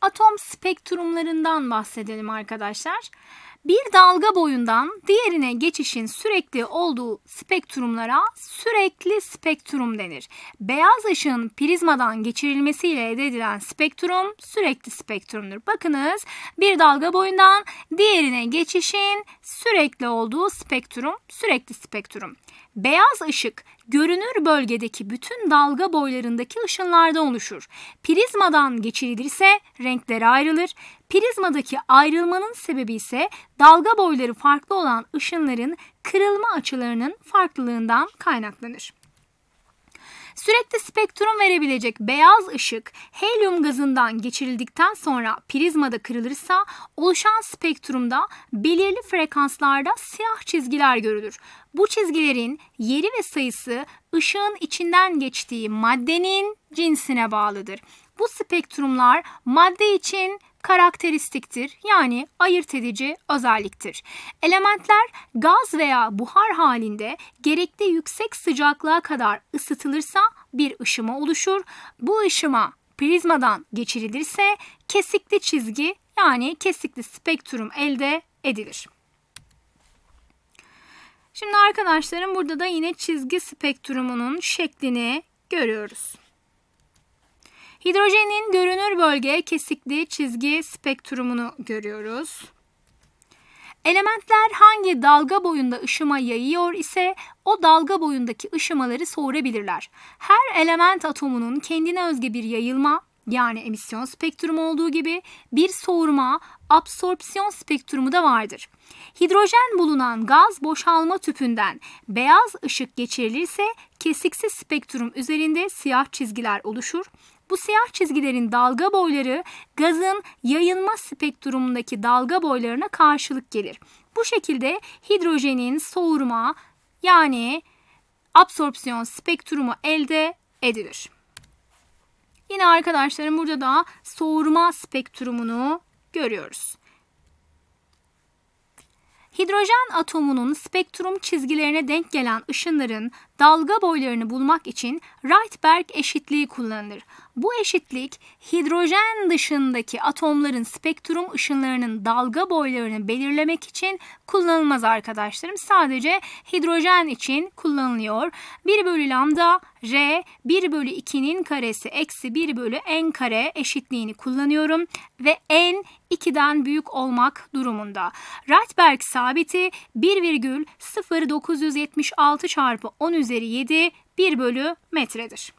atom spektrumlarından bahsedelim arkadaşlar. Bir dalga boyundan diğerine geçişin sürekli olduğu spektrumlara sürekli spektrum denir. Beyaz ışığın prizmadan geçirilmesiyle elde edilen spektrum sürekli spektrumdur. Bakınız bir dalga boyundan diğerine geçişin sürekli olduğu spektrum sürekli spektrum. Beyaz ışık görünür bölgedeki bütün dalga boylarındaki ışınlarda oluşur. Prizmadan geçirilirse renklere ayrılır. Prizmadaki ayrılmanın sebebi ise dalga boyları farklı olan ışınların kırılma açılarının farklılığından kaynaklanır. Sürekli spektrum verebilecek beyaz ışık helyum gazından geçirildikten sonra prizmada kırılırsa oluşan spektrumda belirli frekanslarda siyah çizgiler görülür. Bu çizgilerin yeri ve sayısı ışığın içinden geçtiği maddenin cinsine bağlıdır. Bu spektrumlar madde için karakteristiktir yani ayırt edici özelliktir. Elementler gaz veya buhar halinde gerekli yüksek sıcaklığa kadar ısıtılırsa bir ışıma oluşur. Bu ışıma prizmadan geçirilirse kesikli çizgi yani kesikli spektrum elde edilir. Şimdi arkadaşlarım burada da yine çizgi spektrumunun şeklini görüyoruz. Hidrojenin görünür bölge kesikli çizgi spektrumunu görüyoruz. Elementler hangi dalga boyunda ışıma yayıyor ise o dalga boyundaki ışımaları sorabilirler. Her element atomunun kendine özgü bir yayılma yani emisyon spektrumu olduğu gibi bir soğurma, absorpsiyon spektrumu da vardır. Hidrojen bulunan gaz boşalma tüpünden beyaz ışık geçirilirse kesiksiz spektrum üzerinde siyah çizgiler oluşur. Bu siyah çizgilerin dalga boyları gazın yayılma spektrumundaki dalga boylarına karşılık gelir. Bu şekilde hidrojenin soğurma yani absorpsiyon spektrumu elde edilir. Yine arkadaşlarım burada da soğurma spektrumunu görüyoruz. Hidrojen atomunun spektrum çizgilerine denk gelen ışınların dalga boylarını bulmak için Rydberg eşitliği kullanılır. Bu eşitlik hidrojen dışındaki atomların spektrum ışınlarının dalga boylarını belirlemek için kullanılmaz arkadaşlarım. Sadece hidrojen için kullanılıyor. 1 bölü lambda R 1 bölü 2'nin karesi eksi 1 bölü n kare eşitliğini kullanıyorum ve n 2'den büyük olmak durumunda. Rydberg sabiti 1,0976 çarpı 10 üzeri üzeri 7 1 bölü metredir.